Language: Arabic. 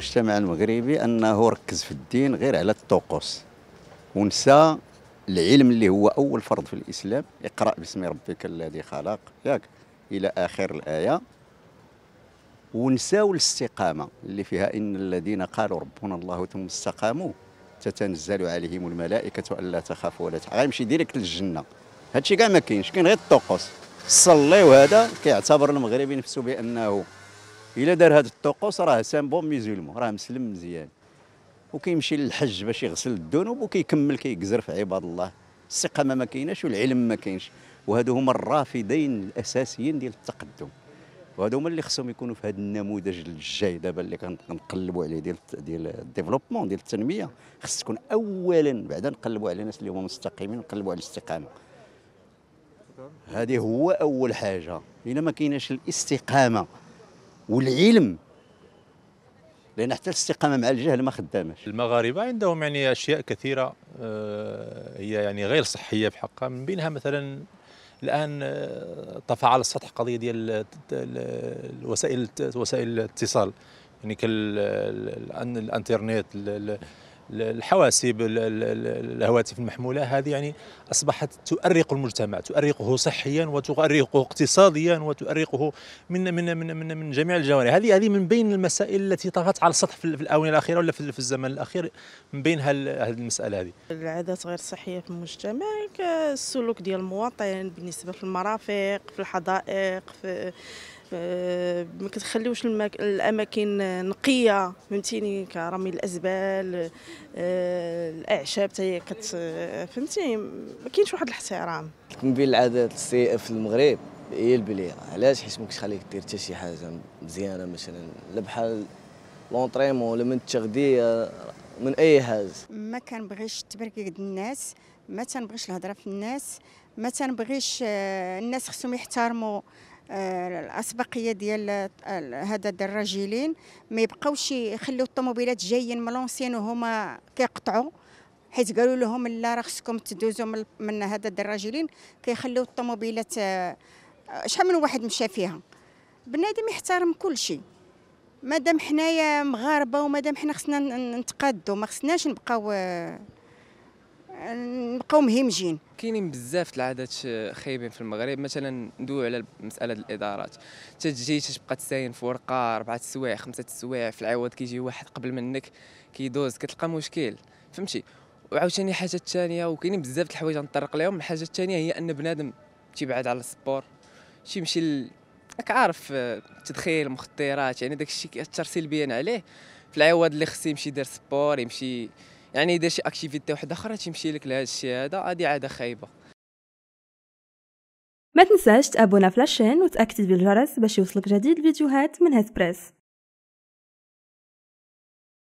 المجتمع المغربي انه ركز في الدين غير على الطقوس ونسى العلم اللي هو اول فرض في الاسلام اقرا باسم ربك الذي خلق ياك الى اخر الايه ونساو الاستقامه اللي فيها ان الذين قالوا ربنا الله ثم استقاموا تتنزل عليهم الملائكه الا تخافوا ولا تحزنوا غيمشي ديريكت للجنه هادشي كاع ما كاينش كاين غير الطقوس صلي وهذا كيعتبر المغربي نفسه بانه الا دار هذا الطقوس راه بون ميزولمون راه مسلم مزيان وكيمشي للحج باش يغسل الذنوب وكيكمل كيكزر في عباد الله الثقه ما كايناش والعلم ما كاينش وهادو هما الرافدين الاساسيين ديال التقدم وهادو هما اللي خصهم يكونوا في هذا النموذج الجاي دابا اللي كنقلبوا عليه ديال ديال الديفلوبمون ديال التنميه خص تكون اولا بعدا نقلبوا على الناس اللي هما مستقيمين نقلبوا على الاستقامه هذه هو اول حاجه الا ما كايناش الاستقامه والعلم لان حتى الاستقامه مع الجهل ما خدامش المغاربه عندهم يعني اشياء كثيره آه، هي يعني غير صحيه في حقها من بينها مثلا الان آه، طفى على السطح قضيه ديال الوسائل وسائل الاتصال يعني كالانترنت الحواسيب الهواتف المحموله هذه يعني اصبحت تؤرق المجتمع تؤرقه صحيا وتؤرقه اقتصاديا وتؤرقه من من من من, من جميع الجوانب هذه هذه من بين المسائل التي طغت على السطح في الاونه الاخيره ولا في الزمن الاخير من بين هذه المساله هذه العادات غير صحيه في المجتمع كالسلوك ديال المواطن بالنسبه في المرافق في الحدائق في آه، ما كتخليوش المك... الاماكن نقيه فهمتيني كرمي الازبال آه، الاعشاب حتى هي كت فهمتي ما كاينش واحد الاحترام من بين العادات السيئه في المغرب هي البليه علاش حيت ما تخليك دير حتى شي حاجه مزيانه مثلا لا بحال لونطريمون ولا من التغذيه من اي حاجه ما كنبغيش قد الناس ما تنبغيش الهضره في الناس ما تنبغيش آه، الناس خصهم يحترموا الاسبقيه ديال هذا الراجلين ما يبقاوش يخليو الطوموبيلات جايين من لونسين وهما كيقطعوا حيت قالوا لهم لا راه خصكم تدوزوا من, من هذا الدراجلين كيخليو الطوموبيلات آه، شحال من واحد مشى فيها بنادم يحترم كل شيء مادام حنايا مغاربه ومادام حنا خصنا نتقادوا ما خصناش نبقاو آه، نبقاو مهمجين كاينين بزاف العادات خايبين في المغرب مثلا ندويو على مساله الادارات تجي تبقى تساين في ورقه اربعه السوايع خمسه السوايع في العوض كيجي واحد قبل منك كيدوز كتلقى مشكل فهمتي وعاوتاني حاجه الثانيه وكاينين بزاف د الحوايج نطرق لهم الحاجه الثانيه هي ان بنادم تيبعد على السبور تيمشي يمشي راك عارف آه، تدخيل مخدرات يعني داك الشيء كيأثر سلبيا عليه في العوض اللي خصو يمشي يدير سبور يمشي يعني يدير شي اكتيفيتي وحده اخرى تيمشي لك لهذا الشيء هذا غادي عاده خايبه ما تنساش تابونا في لاشين وتاكتيفي الجرس باش يوصلك جديد الفيديوهات من هاد بريس